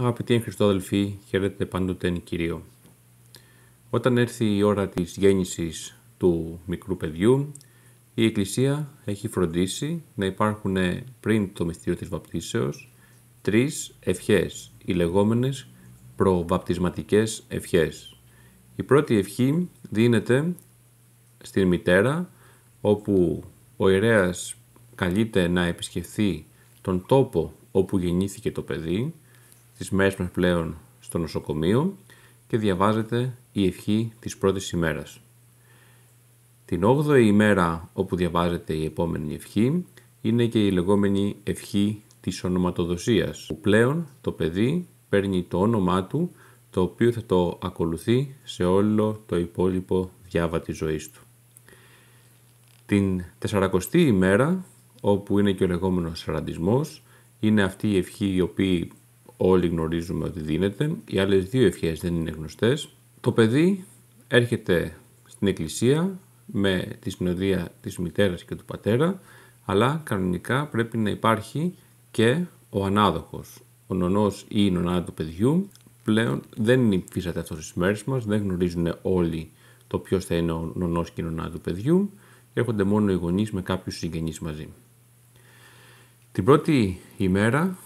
Αγαπητοί Χριστόδελφοι, αδελφοί, χαίρετε πάντοτε εν Κυρίω. Όταν έρθει η ώρα της γέννησης του μικρού παιδιού, η Εκκλησία έχει φροντίσει να υπάρχουν πριν το μυστήριο της βαπτίσεως τρεις ευχές, οι λεγόμενες προβαπτισματικές ευχές. Η πρώτη ευχή δίνεται στην μητέρα, όπου ο ιερέας καλείται να επισκεφθεί τον τόπο όπου γεννήθηκε το παιδί, στις μέρες πλέον στο νοσοκομείο και διαβάζεται η ευχή της πρώτης ημέρας. Την 8η ημέρα όπου διαβάζεται η επόμενη ευχή είναι και η λεγόμενη ευχή της ονοματοδοσίας που πλέον το παιδί παίρνει το όνομά του το οποίο θα το ακολουθεί σε όλο το υπόλοιπο διάβα της ζωής του. Την 40η ημέρα όπου είναι και ο λεγόμενος σαραντισμός είναι αυτή η ευχή η οποία όλοι γνωρίζουμε ότι δίνεται. Οι άλλες δύο ευχές δεν είναι γνωστές. Το παιδί έρχεται στην εκκλησία με τη συνοδεία της μητέρας και του πατέρα, αλλά κανονικά πρέπει να υπάρχει και ο ανάδοχος. Ο νονός ή η νονά του παιδιού πλέον δεν υφίσταται αυτός στις μέρες μας, δεν γνωρίζουν όλοι το ποιος θα είναι ο νονός και η νονά του παιδιού, έρχονται μόνο οι γονείς με κάποιους συγγενείς μαζί. Την πρώτη ημέρα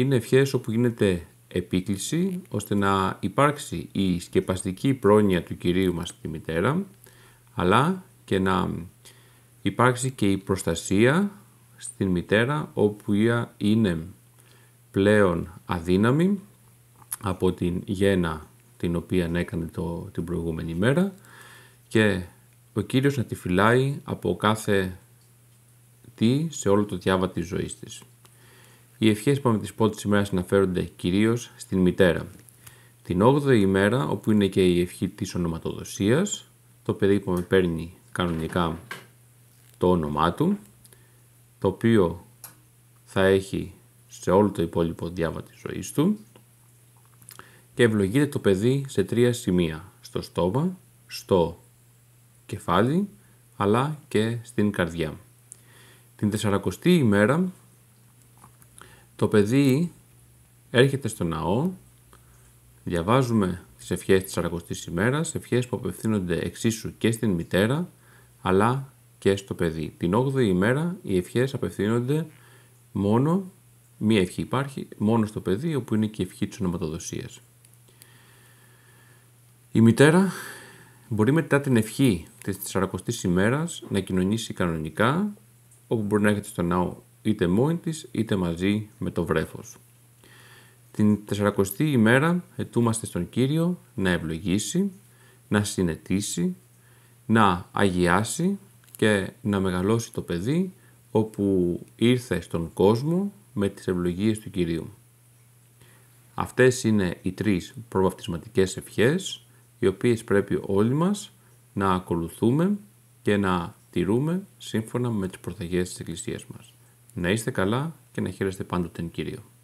είναι ευχές όπου γίνεται επίκληση ώστε να υπάρξει η σκεπαστική πρόνοια του Κυρίου μας τη μητέρα αλλά και να υπάρξει και η προστασία στην μητέρα όπου είναι πλέον αδύναμη από την γένα την οποία έκανε το, την προηγούμενη μέρα και ο Κύριος να τη φυλάει από κάθε τι σε όλο το διάβα της ζωής της. Οι ευχές που με τις τη ημέρα αναφέρονται κυρίως στην μητέρα. Την 8η ημέρα, όπου είναι και η ευχή της ονοματοδοσίας, το παιδί που παίρνει κανονικά το όνομά του, το οποίο θα έχει σε όλο το υπόλοιπο διάβα της ζωής του και ευλογείται το παιδί σε τρία σημεία, στο στόμα, στο κεφάλι αλλά και στην καρδιά. Την 40η ημέρα το παιδί έρχεται στο ναό, διαβάζουμε τις ευχές της ημέρα, ημέρας, ευχές που απευθύνονται εξίσου και στην μητέρα, αλλά και στο παιδί. Την 8η ημέρα οι ευχές απευθύνονται μόνο, μία ευχή υπάρχει, μόνο στο παιδί, όπου είναι και η ευχή της ονοματοδοσίας. Η μητέρα μπορεί μετά την ευχή της 40ης ημέρας να κοινωνήσει κανονικά, όπου μπορεί να έρχεται στο ναό είτε μόνη της είτε μαζί με το βρέφος. Την 40η ημέρα ετούμαστε στον Κύριο να ευλογήσει, να συνετήσει, να αγιάσει και να μεγαλώσει το παιδί όπου ήρθε στον κόσμο με τις ευλογίες του Κυρίου. Αυτές είναι οι τρεις προβαπτισματικές ευχές οι οποίες πρέπει όλοι μας να ακολουθούμε και να τηρούμε σύμφωνα με τις προθεγές της Εκκλησίας μας. Να είστε καλά και να χαίρεστε πάντοτε τον Κύριο.